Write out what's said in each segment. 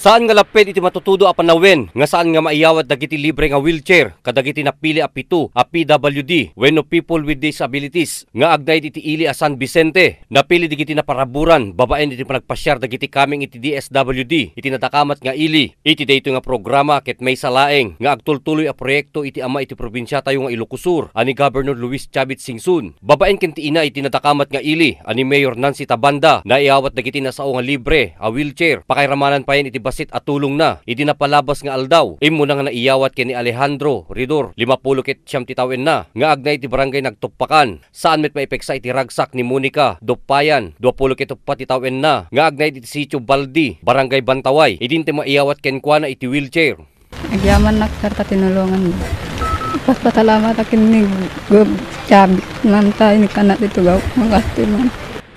Saan nga lapit iti matutudo a panawen nga saan nga maiyawat dagiti libre nga wheelchair kadagiti napili a pito a PWD when no people with disabilities nga agday iti ili a San Vicente napili digiti na paraburan babaen iti panagpasyar dagiti kaming iti DSWD iti natakamat nga ili iti dayto nga programa ket may salaeng nga agtultuloy a proyekto iti ama iti probinsya tayo nga Ilocosur ani Governor Luis Chavit Singson babaen ken ti ina iti natakamat nga ili ani Mayor Nancy Tabanda na iawat dagiti na sao nga libre a wheelchair pakairamanan pa yan iti basit tulong na. Idi napalabas nga aldaw. Imo na nga naiyawat kini Alejandro Ridor. 50 pulo kit siyam titawin na. Nga agnay ti barangay nagtupakan. Saan met maipeksa iti ragsak ni Monica. Dupayan. 20 pulo kit titawin na. Nga agnay iti sitio Baldi. Barangay Bantaway. Idi ti maiyawat ken na iti wheelchair. Agyaman nakkarta tinulungan Pasalamat akin ni Gob Chabi. Nanta ini kanat itu gaw. Makasih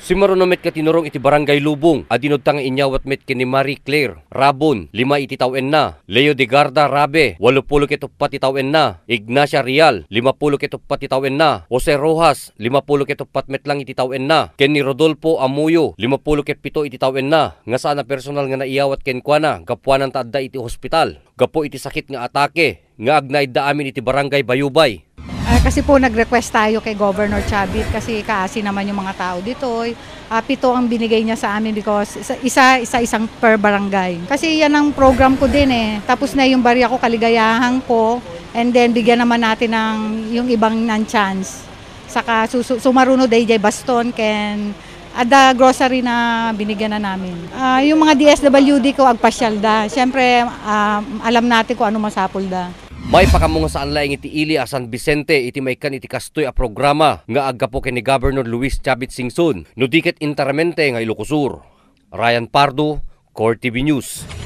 Si maruno met katinurong iti barangay Lubong, adinod tanga inyawat met kini Marie Claire, Rabon, lima iti tawen na, Leo de Garda Rabe, walupulo ket upat tawen na, Ignacia Real, limapulo ket upat tawen na, Jose Rojas, limapulo ket upat met lang iti tawen na, ken ni Rodolfo Amuyo, limapulo ket pito iti tawen na, nga saan na personal nga naiyawat ken kuana, gapuanan ta adda iti hospital, gapo iti sakit nga atake, nga agnay da amin iti barangay Bayubay, Uh, kasi po nag-request tayo kay Governor Chavit kasi kaasi naman yung mga tao dito. Uh, pito ang binigay niya sa amin because isa, isa isang per barangay. Kasi yan ang program ko din eh. Tapos na yung barya ko, kaligayahan ko. And then bigyan naman natin ng yung ibang ng chance. Saka susu- sumaruno DJ Baston can at the grocery na binigyan na namin. Uh, yung mga DSWD ko, agpasyal da. Siyempre, uh, alam natin kung ano masapol da. May pakamunga sa anlay iti ili a San Vicente iti may kan iti kastoy a programa nga agga po ni Governor Luis Chavit Singson no diket interamente nga Ilocosur. Ryan Pardo, Core TV News.